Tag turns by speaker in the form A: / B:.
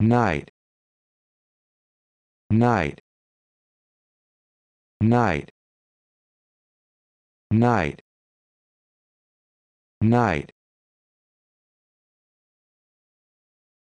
A: night night night night night